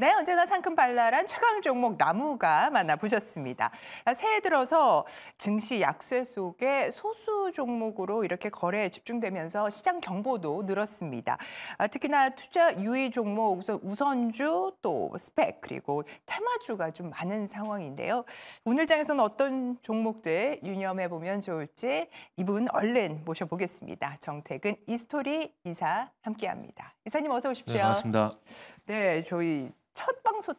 네, 언제나 상큼발랄한 최강 종목 나무가 만나보셨습니다. 아, 새해 들어서 증시 약세 속에 소수 종목으로 이렇게 거래에 집중되면서 시장 경보도 늘었습니다. 아, 특히나 투자 유의 종목 우선 주또 스펙 그리고 테마주가 좀 많은 상황인데요. 오늘 장에서는 어떤 종목들 유념해 보면 좋을지 이분 얼른 모셔보겠습니다. 정택은 이스토리 이사 함께합니다. 이사님 어서 오십시오. 네, 반갑습니다. 네, 저희 평소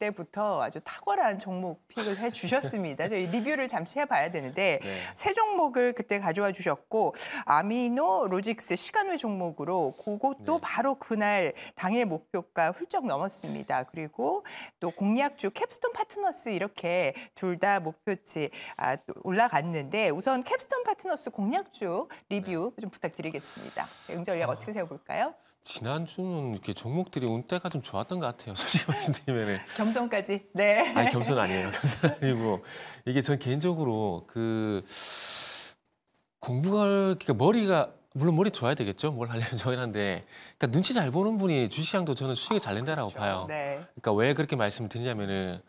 때부터 아주 탁월한 종목 픽을 해 주셨습니다. 저희 리뷰를 잠시 해봐야 되는데 네. 세 종목을 그때 가져와 주셨고 아미노, 로직스, 시간외 종목으로 그것도 네. 바로 그날 당일 목표가 훌쩍 넘었습니다. 그리고 또 공략주 캡스톤 파트너스 이렇게 둘 다 목표치 아, 올라갔는데 우선 캡스톤 파트너스 공략주 리뷰 네. 좀 부탁드리겠습니다. 영전략 네, 어떻게 세워볼까요? 지난주는 이렇게 종목들이 운때가 좀 좋았던 것 같아요. 솔직히 말씀드리면. 겸손까지? 네. 아니, 겸손 아니에요. 겸손 아니고. 이게 전 개인적으로 그 공부가, 그러니까 머리가, 물론 머리 좋아야 되겠죠. 뭘 하려면 좋긴 한데. 그러니까 눈치 잘 보는 분이 주식시장도 저는 수익을 잘 낸다라고 그렇죠. 봐요. 네. 그러니까 왜 그렇게 말씀을 드리냐면은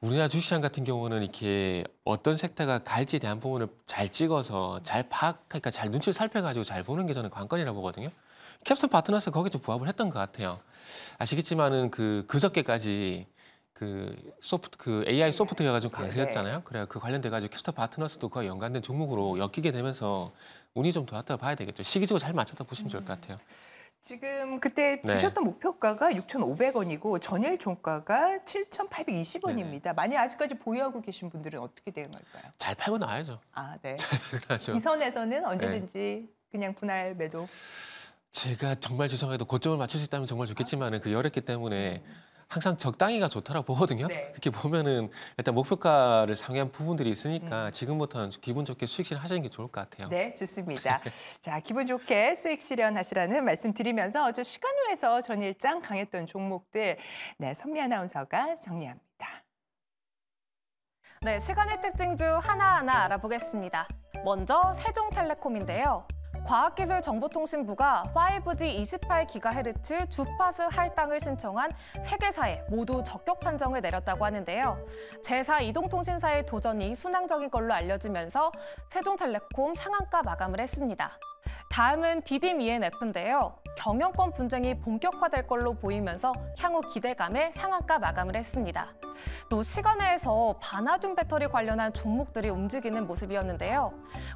우리나라 주식시장 같은 경우는 이렇게 어떤 섹터가 갈지에 대한 부분을 잘 찍어서 잘 파악하니까 그러니까 잘 눈치를 살펴가지고 잘 보는 게 저는 관건이라고 보거든요. 캡슐 파트너스 거기에 좀 부합을 했던 것 같아요. 아시겠지만은 그 그저께까지 그 소프트 그 AI 소프트웨어가 좀 강세였잖아요. 그래 그 관련돼 가지고 캡스터 파트너스도 그와 연관된 종목으로 엮이게 되면서 운이 좀 좋았다 봐야 되겠죠. 시기적으로 잘 맞췄다 보시면 좋을 것 음. 같아요. 지금 그때 네. 주셨던 목표가가 6,500원이고 전일 종가가 7,820원입니다. 네. 만약 아직까지 보유하고 계신 분들은 어떻게 대응할까요? 잘 팔고 나와야죠. 아, 네. 잘 팔고 나죠. 이 선에서는 네. 언제든지 네. 그냥 분할 매도. 제가 정말 죄송하게도 고점을 맞출 수 있다면 정말 좋겠지만 은그 열했기 때문에 항상 적당히가 좋더라 보거든요. 네. 이렇게 보면은 일단 목표가를 상회한 부분들이 있으니까 음. 지금부터는 기분 좋게 수익 실현하시는 게 좋을 것 같아요. 네, 좋습니다. 자, 기분 좋게 수익 실현하시라는 말씀 드리면서 어제 시간 외에서 전일장 강했던 종목들 네, 선미 아나운서가 정리합니다. 네, 시간의 특징 중 하나하나 알아보겠습니다. 먼저 세종텔레콤인데요. 과학기술정보통신부가 5G 28GHz 주파수 할당을 신청한 세개사에 모두 적격 판정을 내렸다고 하는데요. 제사 이동통신사의 도전이 순항적인 걸로 알려지면서 세종텔레콤 상한가 마감을 했습니다. 다음은 디딤 ENF인데요. 경영권 분쟁이 본격화될 걸로 보이면서 향후 기대감에 상한가 마감을 했습니다. 또 시간에서 바나듐 배터리 관련한 종목들이 움직이는 모습이었는데요.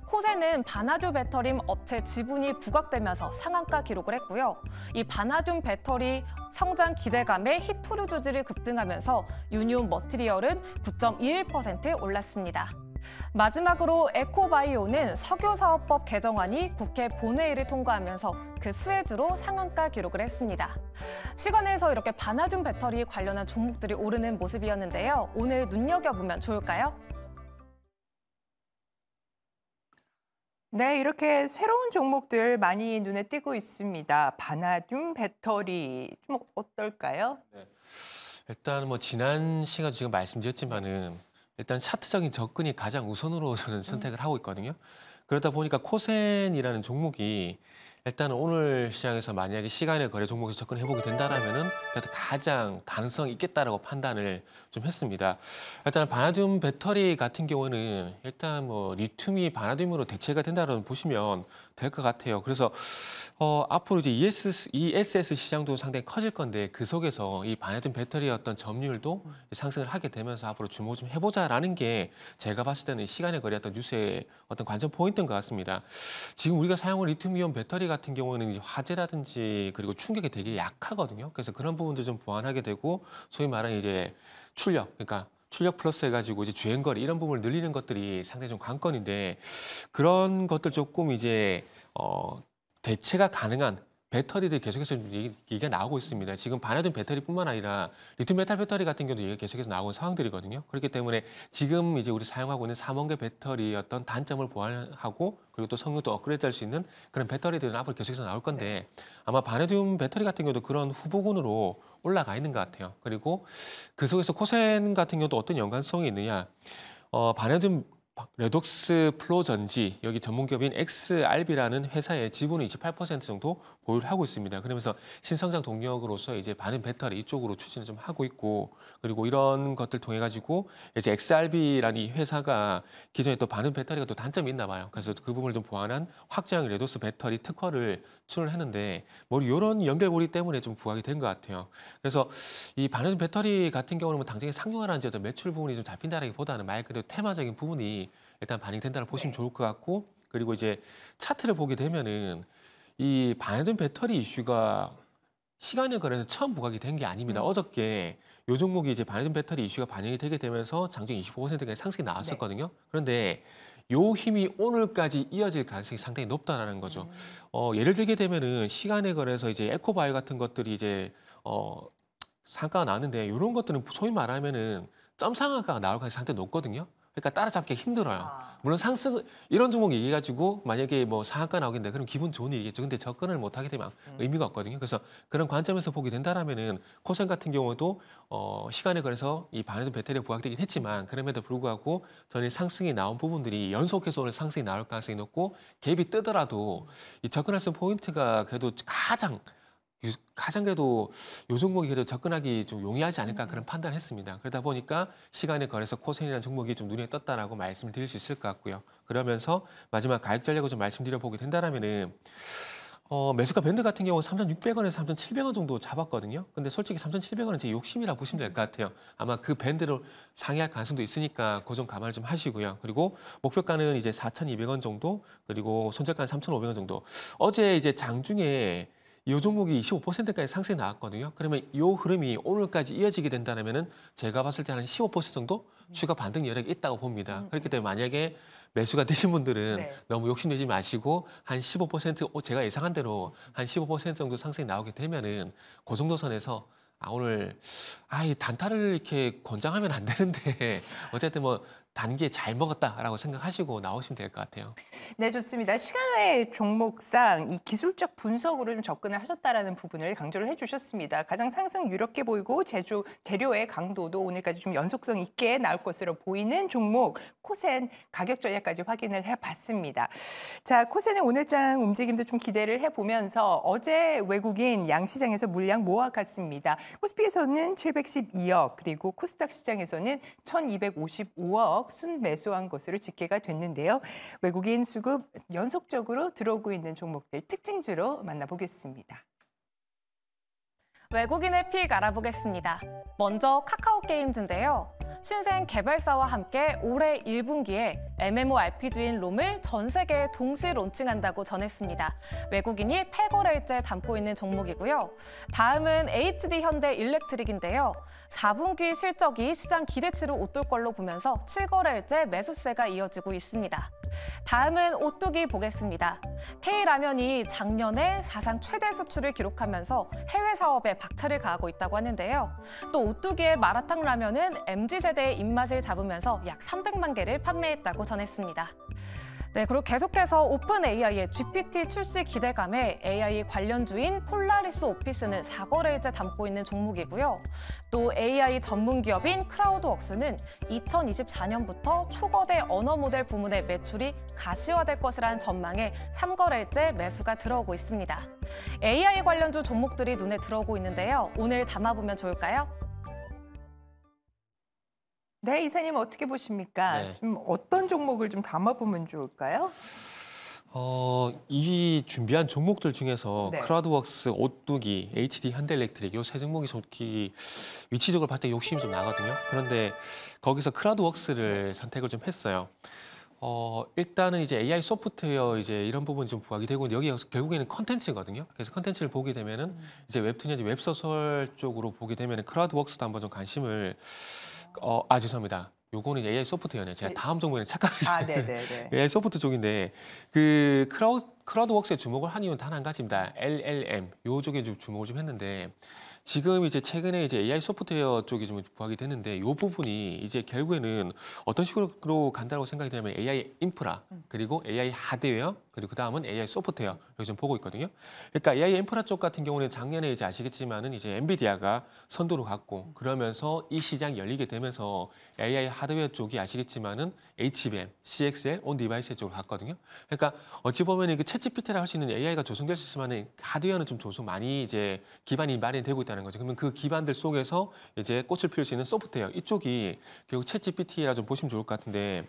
코세는 바나듐 배터리 업체 지분이 부각되면서 상한가 기록을 했고요. 이 바나듐 배터리 성장 기대감에 히토류주들이 급등하면서 유니온 머티리얼은 9.21% 올랐습니다. 마지막으로 에코바이오는 석유사업법 개정안이 국회 본회의를 통과하면서 그 수혜주로 상한가 기록을 했습니다. 시간에서 이렇게 반화듐 배터리 관련한 종목들이 오르는 모습이었는데요. 오늘 눈여겨보면 좋을까요? 네, 이렇게 새로운 종목들 많이 눈에 띄고 있습니다. 반화듐 배터리 좀 어떨까요? 네. 일단 뭐 지난 시간 지금 말씀드렸지만은 일단 차트적인 접근이 가장 우선으로 저는 음. 선택을 하고 있거든요. 그러다 보니까 코센이라는 종목이 일단 오늘 시장에서 만약에 시간의 거래 종목에서 접근해 보게 된다라면 그래도 가장 가능성 있겠다라고 판단을 좀 했습니다. 일단 바나듐 배터리 같은 경우는 일단 뭐 리튬이 바나듐으로 대체가 된다라고 보시면 될것 같아요. 그래서 어, 앞으로 이제 ESS, ESS 시장도 상당히 커질 건데 그 속에서 이 반해둔 배터리 의 어떤 점유율도 상승을 하게 되면서 앞으로 주목 좀 해보자라는 게 제가 봤을 때는 시간의 거리 어떤 뉴스의 어떤 관전 포인트인 것 같습니다. 지금 우리가 사용한 리튬이온 배터리 같은 경우는 이제 화재라든지 그리고 충격이 되게 약하거든요. 그래서 그런 부분도 좀 보완하게 되고 소위 말하는 이제 출력, 그러니까 출력 플러스 해가지고 이제 주행거리 이런 부분을 늘리는 것들이 상당히 좀 관건인데 그런 것들 조금 이제 어, 대체가 가능한 배터리들 계속해서 얘기가 나오고 있습니다. 지금 반해둔 배터리뿐만 아니라 리튬 메탈 배터리 같은 경우도 얘기가 계속해서 나오는 상황들이거든요. 그렇기 때문에 지금 이제 우리 사용하고 있는 삼원계 배터리의 어떤 단점을 보완하고 그리고 또 성능도 업그레이드할 수 있는 그런 배터리들은 앞으로 계속해서 나올 건데 아마 반해듐 배터리 같은 경우도 그런 후보군으로 올라가 있는 것 같아요. 그리고 그 속에서 코센 같은 경우도 어떤 연관성이 있느냐. 어, 반해듐 레독스 플로 전지 여기 전문기업인 XRB라는 회사의 지분을 28% 정도 보유를 하고 있습니다. 그러면서 신성장 동력으로서 이제 반응 배터리 이쪽으로 추진을 좀 하고 있고 그리고 이런 것들 통해 가지고 이제 XRB라는 이 회사가 기존에 또반응 배터리가 또 단점이 있나 봐요. 그래서 그 부분을 좀 보완한 확장 레독스 배터리 특허를 출원했는데 뭐 이런 연결고리 때문에 좀 부각이 된 것 같아요. 그래서 이반응 배터리 같은 경우는 뭐 당장에 상용화라는 어떤 매출 부분이 좀 잡힌다라기보다는 말 그대로 테마적인 부분이 일단 반응된다를 보시면 네. 좋을 것 같고 그리고 이제 차트를 보게 되면은 이 반해둔 배터리 이슈가 시간에 걸려서 처음 부각이 된 게 아닙니다. 음. 어저께 요 종목이 이제 반해둔 배터리 이슈가 반영이 되게 되면서 장중 25%까지 상승이 나왔었거든요. 네. 그런데 요 힘이 오늘까지 이어질 가능성이 상당히 높다라는 거죠. 음. 어, 예를 들게 되면은 시간에 걸려서 이제 에코바이오 같은 것들이 이제 어, 상가가 나는데 왔 이런 것들은 소위 말하면은 점상한가가 나올 가능성이 상당히 높거든요. 그러니까 따라잡기 힘들어요. 아. 물론 상승 이런 종목 얘기해가지고 만약에 뭐 상한가 나오겠는데 그럼 기분 좋은 일이겠죠 근데 접근을 못 하게 되면 음. 의미가 없거든요. 그래서 그런 관점에서 보게 된다라면은 코센 같은 경우도 어 시간에 그래서 이 반에도 배터리가 부각되긴 했지만 그럼에도 불구하고 전에 상승이 나온 부분들이 연속해서 오늘 상승이 나올 가능성이 높고 갭이 뜨더라도 이 접근할 수 있는 포인트가 그래도 가장 가장 그래도 요 종목이 그래도 접근하기 좀 용이하지 않을까 그런 판단을 했습니다. 그러다 보니까 시간에 걸려서 코센이라는 종목이 좀 눈에 떴다라고 말씀을 드릴 수 있을 것 같고요. 그러면서 마지막 가액 전략을 좀 말씀드려보게 된다라면은 어, 매수가 밴드 같은 경우 3,600원에서 3,700원 정도 잡았거든요. 근데 솔직히 3,700원은 제 욕심이라 보시면 될 것 같아요. 아마 그 밴드로 상의할 가능성도 있으니까 고정 감안을 좀 하시고요. 그리고 목표가는 이제 4,200원 정도, 그리고 손절가는 3,500원 정도. 어제 이제 장중에 이 종목이 25%까지 상승이 나왔거든요. 그러면 이 흐름이 오늘까지 이어지게 된다면 은 제가 봤을 때 한 15% 정도 추가 반등 여력이 있다고 봅니다. 음, 그렇기 음. 때문에 만약에 매수가 되신 분들은 네. 너무 욕심내지 마시고 한 15% 제가 예상한 대로 한 15% 정도 상승이 나오게 되면은 그 정도 선에서 아 오늘 아이 단타를 이렇게 권장하면 안 되는데 어쨌든 뭐 단계 잘 먹었다라고 생각하시고 나오시면 될 것 같아요. 네, 좋습니다. 시간 외 종목상 이 기술적 분석으로 좀 접근을 하셨다라는 부분을 강조를 해주셨습니다. 가장 상승 유력해 보이고 제조 재료의 강도도 오늘까지 좀 연속성 있게 나올 것으로 보이는 종목 코센 가격 전략까지 확인을 해봤습니다. 자, 코센의 오늘장 움직임도 좀 기대를 해보면서 어제 외국인 양 시장에서 물량 모아갔습니다. 코스피에서는 712억 그리고 코스닥 시장에서는 1,255억. 천억 순매수한 것으로 집계가 됐는데요. 외국인 수급 연속적으로 들어오고 있는 종목들 특징주로 만나보겠습니다. 외국인의 픽 알아보겠습니다. 먼저 카카오 게임즈인데요. 신생 개발사와 함께 올해 1분기에 MMORPG인 롬을 전 세계에 동시 론칭한다고 전했습니다. 외국인이 8거래일째 담고 있는 종목이고요. 다음은 HD 현대 일렉트릭인데요. 4분기 실적이 시장 기대치를 웃돌 걸로 보면서 7거래일째 매수세가 이어지고 있습니다. 다음은 오뚜기 보겠습니다. K라면이 작년에 사상 최대 수출을 기록하면서 해외 사업에 박차를 가하고 있다고 하는데요. 또 오뚜기의 마라탕 라면은 MZ세대의 입맛을 잡으면서 약 300만 개를 판매했다고 전했습니다. 네, 그리고 계속해서 오픈 AI의 GPT 출시 기대감에 AI 관련주인 폴라리스 오피스는 4거래일째 담고 있는 종목이고요. 또 AI 전문 기업인 크라우드웍스는 2024년부터 초거대 언어 모델 부문의 매출이 가시화될 것이라는 전망에 3거래일째 매수가 들어오고 있습니다. AI 관련주 종목들이 눈에 들어오고 있는데요. 오늘 담아보면 좋을까요? 네, 이사님 어떻게 보십니까? 네. 좀 어떤 종목을 좀 담아보면 좋을까요? 어, 이 준비한 종목들 중에서 네. 크라드웍스 오뚜기, HD 현대일렉트릭 요세 종목이 솔직히 위치적으로 봤을 때 욕심이 좀 나거든요. 그런데 거기서 크라드웍스를 선택을 좀 했어요. 어, 일단은 이제 AI 소프트웨어 이제 이런 부분이 좀 부각이 되고 여기 결국에는 컨텐츠거든요. 그래서 컨텐츠를 보게 되면은 음. 이제 웹툰이나 웹소설 쪽으로 보게 되면은 크라드웍스도 한번 좀 관심을 어, 아 죄송합니다. 요거는 AI 소프트였네요. 제가 네. 다음 정보에 착각했어요. 아, 네네네. AI 소프트 쪽인데 그 크라우드 크라우드웍스에 주목을 한 이유는 단 한 가지입니다. LLM 요쪽에 좀 주목을 좀 했는데 지금 이제 최근에 이제 AI 소프트웨어 쪽이 좀 부각이 됐는데 요 부분이 이제 결국에는 어떤 식으로 간다고 생각이 되냐면 AI 인프라 음. 그리고 AI 하드웨어 그리고 그 다음은 AI 소프트웨어 여기 좀 보고 있거든요. 그러니까 AI 인프라 쪽 같은 경우는 작년에 이제 아시겠지만은 이제 엔비디아가 선두로 갔고 그러면서 이 시장이 열리게 되면서 AI 하드웨어 쪽이 아시겠지만은 HBM, CXL, 온 디바이스 쪽으로 갔거든요. 그러니까 어찌 보면 이그 챗GPT라 할 수 있는 AI가 조성될 수 있지만은 하드웨어는 좀 조성 많이 이제 기반이 마련되고 있다는 거죠. 그러면 그 기반들 속에서 이제 꽃을 피울 수 있는 소프트웨어 이쪽이 결국 채 g 피 t 라좀 보시면 좋을 것 같은데.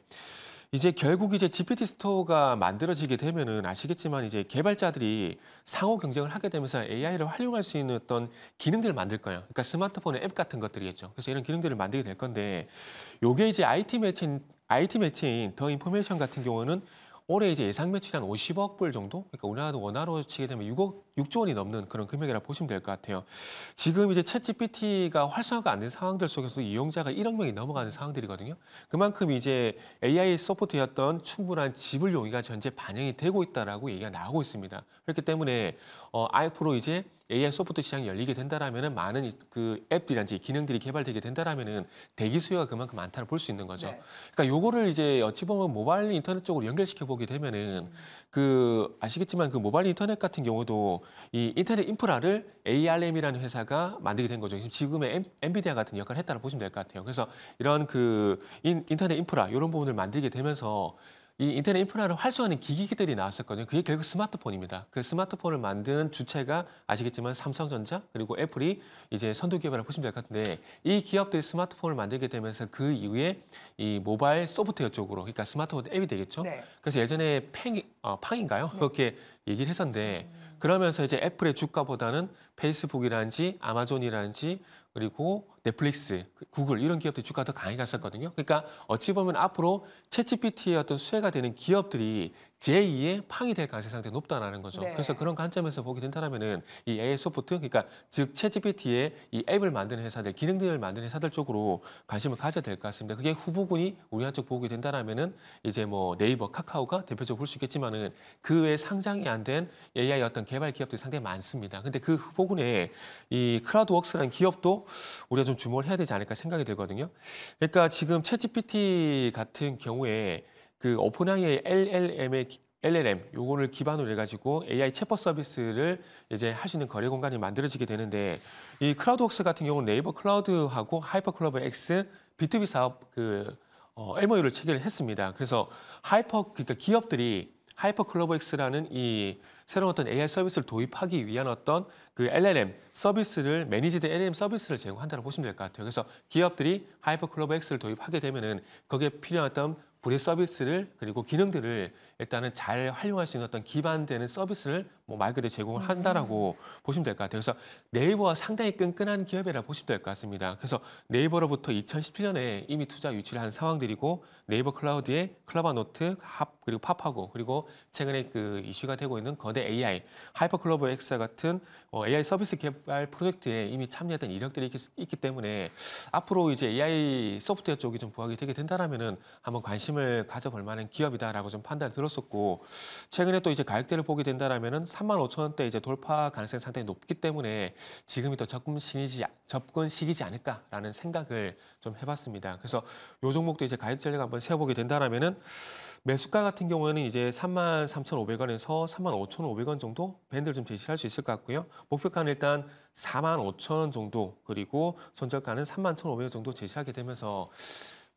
이제 결국 이제 GPT 스토어가 만들어지게 되면은 아시겠지만 이제 개발자들이 상호 경쟁을 하게 되면서 AI를 활용할 수 있는 어떤 기능들을 만들 거예요. 그러니까 스마트폰의 앱 같은 것들이겠죠. 그래서 이런 기능들을 만들게 될 건데 요게 이제 IT 매체인 IT 매체인 더 인포메이션 같은 경우는 올해 이제 예상 매출이 한 50억 불 정도? 그러니까 우리나라 도 원화로 치게 되면 6억, 6조 원이 넘는 그런 금액이라 보시면 될 것 같아요. 지금 이제 채 GPT가 활성화가 안 된 상황들 속에서 이용자가 1억 명이 넘어가는 상황들이거든요. 그만큼 이제 AI 소프트였던 충분한 지불 용의가 현재 반영이 되고 있다라고 얘기가 나오고 있습니다. 그렇기 때문에 어, 앞으로 이제 AI 소프트 시장이 열리게 된다라면은 많은 그 앱들이란지 기능들이 개발되게 된다라면은 대기 수요가 그만큼 많다는 볼수 있는 거죠. 네. 그러니까 요거를 이제 어찌 보면 모바일 인터넷 쪽으로 연결시켜 보게 되면은 음. 그 아시겠지만 그 모바일 인터넷 같은 경우도 이 인터넷 인프라를 ARM이라는 회사가 만들게 된 거죠. 지금의 엔비디아 같은 역할을 했다고 보시면 될 것 같아요. 그래서 이런 그 인, 인터넷 인프라 이런 부분을 만들게 되면서 이 인터넷 인프라를 활성화하는 기기들이 나왔었거든요. 그게 결국 스마트폰입니다. 그 스마트폰을 만든 주체가 아시겠지만 삼성전자 그리고 애플이 이제 선두 기업이라고 보시면 될 것 같은데 이 기업들이 스마트폰을 만들게 되면서 그 이후에 이 모바일 소프트웨어 쪽으로 그러니까 스마트폰 앱이 되겠죠. 네. 그래서 예전에 팽, 어, 팡인가요? 네. 그렇게 얘기를 했었는데 음. 그러면서 이제 애플의 주가보다는 페이스북이라든지아마존이라든지 그리고 넷플릭스, 그 구글 이런 기업들 이 주가가 더 강하게 갔었거든요. 그러니까 어찌 보면 앞으로 채찌PT의 어떤 수혜가 되는 기업들이 제2의 팡이 될 가능성이 높다는 거죠. 네. 그래서 그런 관점에서 보게 된다면은 이 AI 소프트, 그러니까 즉챗지피티의이 앱을 만드는 회사들, 기능들을 만드는 회사들 쪽으로 관심을 가져야 될 것 같습니다. 그게 후보군이 우리한라쪽 보게 된다면은 이제 뭐 네이버, 카카오가 대표적으로 볼 수 있겠지만은 그 외 상장이 안 된 AI 어떤 개발 기업들이 상당히 많습니다. 근데 그 후보군에 이 크라우드웍스라는 기업도 우리가 좀 주목을 해야 되지 않을까 생각이 들거든요. 그러니까 지금 챗지피티 같은 경우에 그 오픈AI의 LLM의 LLM 요거를 기반으로 해가지고 AI 체봇 서비스를 이제 할 수 있는 거래 공간이 만들어지게 되는데 이 클라우드웍스 같은 경우는 네이버 클라우드하고 하이퍼클로버 X B2B 사업 그 어, MOU를 체결 했습니다. 그래서 하이퍼 그러니까 기업들이 하이퍼 클로버 X라는 이 새로운 어떤 AI 서비스를 도입하기 위한 어떤 그 LLM 서비스를 매니지드 LLM 서비스를 제공한다고 보시면 될 것 같아요. 그래서 기업들이 하이퍼 클로버 X를 도입하게 되면은 거기에 필요했던 불의 서비스를 그리고 기능들을 일단은 잘 활용할 수 있는 어떤 기반되는 서비스를 뭐 말 그대로 제공을 음. 한다라고 보시면 될 것 같아요. 그래서 네이버와 상당히 끈끈한 기업이라 보시면 될 것 같습니다. 그래서 네이버로부터 2017년에 이미 투자 유치를 한 상황들이고 네이버 클라우드에 클라바노트, 합 그리고 팝하고 그리고 최근에 그 이슈가 되고 있는 거대 AI, 하이퍼클로버 X 같은 AI 어, 서비스 개발 프로젝트에 이미 참여했던 이력들이 있기, 있기 때문에 앞으로 이제 AI 소프트웨어 쪽이 좀 부각이 되게 된다라면은 한번 관심을 가져볼 만한 기업이다라고 좀 판단을 들었습니다. 힘었고 최근에 또 이제 가격대를 보게 된다라면은 3만 5천 원대 이제 돌파 가능성이 상당히 높기 때문에 지금이 더 접근 시기지 접근 시기지 않을까라는 생각을 좀 해봤습니다. 그래서 요 종목도 이제 가격 전략 한번 세워보게 된다라면은 매수가 같은 경우에는 이제 3만 3,500원에서 3만 5,500원 정도 밴드를 좀 제시할 수 있을 것 같고요. 목표가는 일단 4만 5천 원 정도 그리고 손절가는 3만 1,500원 정도 제시하게 되면서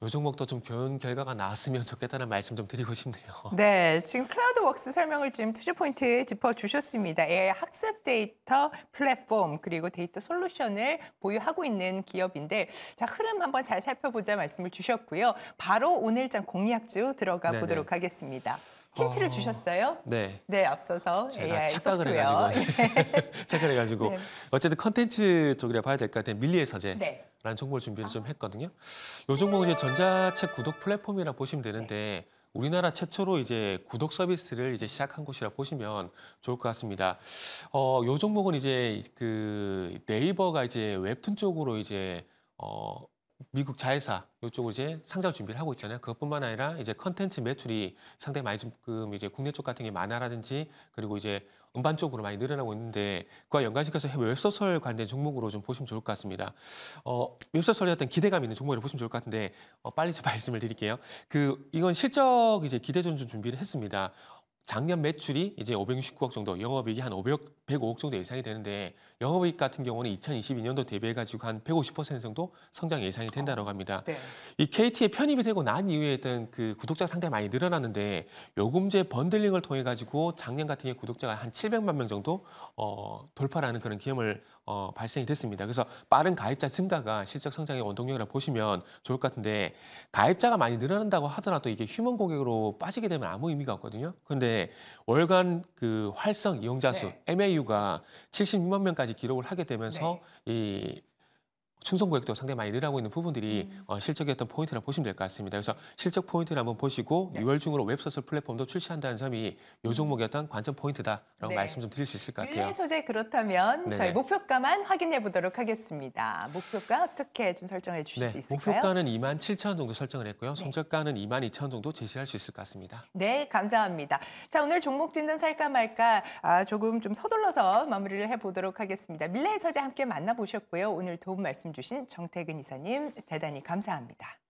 요 종목도 좀 좋은 결과가 나왔으면 좋겠다는 말씀 좀 드리고 싶네요. 네, 지금 클라우드웍스 설명을 좀 투자 포인트 짚어주셨습니다. AI 예, 학습 데이터 플랫폼 그리고 데이터 솔루션을 보유하고 있는 기업인데 자 흐름 한번 잘 살펴보자 말씀을 주셨고요. 바로 오늘장 공략주 들어가 네네. 보도록 하겠습니다. 힌트를 어... 주셨어요? 네. 네, 앞서서 AI 착각을 소프트웨어. 해가지고 네. 착각을 해가지고 네. 어쨌든 컨텐츠 쪽이라 봐야 될 것 같아요. 밀리의 서재라는 네. 정보를 준비를 아. 좀 했거든요. 요 종목은 뭐 이제 전자책 구독 플랫폼이라 보시면 되는데 네. 우리나라 최초로 이제 구독 서비스를 이제 시작한 곳이라 보시면 좋을 것 같습니다. 어, 요 종목은 이제 그 네이버가 이제 웹툰 쪽으로 이제 어, 미국 자회사 이쪽으로 이제 상장 준비를 하고 있잖아요. 그것뿐만 아니라 이제 컨텐츠 매출이 상당히 많이 지금 이제 국내 쪽 같은 게 만화라든지 그리고 이제 음반 쪽으로 많이 늘어나고 있는데 그와 연관시켜서 해외 웹소설 관련 된 종목으로 좀 보시면 좋을 것 같습니다. 어, 웹소설에 어떤 기대감 있는 종목을 보시면 좋을 것 같은데 어, 빨리 좀 말씀을 드릴게요. 그 이건 실적 이제 기대 전준 준비를 했습니다. 작년 매출이 이제 569억 정도, 영업이익이 한 500, 105억 정도 예상이 되는데 영업이익 같은 경우는 2022년도 대비해가지고 한 150% 정도 성장 예상이 된다고 합니다. 네. 이 KT에 편입이 되고 난 이후에 일단 그 구독자 상당히 많이 늘어났는데 요금제 번들링을 통해 가지고 작년 같은 경우 구독자가 한 700만 명 정도 어, 돌파라는 그런 기염을 어, 발생이 됐습니다. 그래서 빠른 가입자 증가가 실적 성장의 원동력이라 고 보시면 좋을 것 같은데 가입자가 많이 늘어난다고 하더라도 이게 휴먼 고객으로 빠지게 되면 아무 의미가 없거든요. 그런데 월간 그 활성 이용자 수 네. MAU가 76만 명까지 기록을 하게 되면서 네. 이 충성 고객도 상당히 많이 늘어나고 있는 부분들이 음. 어, 실적이었던 포인트라 고 보시면 될 것 같습니다. 그래서 실적 포인트를 한번 보시고 네. 6월 중으로 웹소설 플랫폼도 출시한다는 점이 요 종목이었던 음. 관전 포인트다라고 네. 말씀 좀 드릴 수 있을 것 같아요. 소재 그렇다면 네네. 저희 목표가만 확인해 보도록 하겠습니다. 목표가 어떻게 좀 설정해 주실 네. 수 있을까요? 목표가는 2만 7천 원 정도 설정을 했고요. 네. 성적가는 2만 2천 원 정도 제시할 수 있을 것 같습니다. 네, 감사합니다. 자, 오늘 종목 짓는 살까 말까 아, 조금 좀 서둘러서 마무리를 해보도록 하겠습니다. 밀레의 서재 함께 만나보셨고요. 오늘 도움 말씀 주신 정태근 이사님 대단히 감사합니다.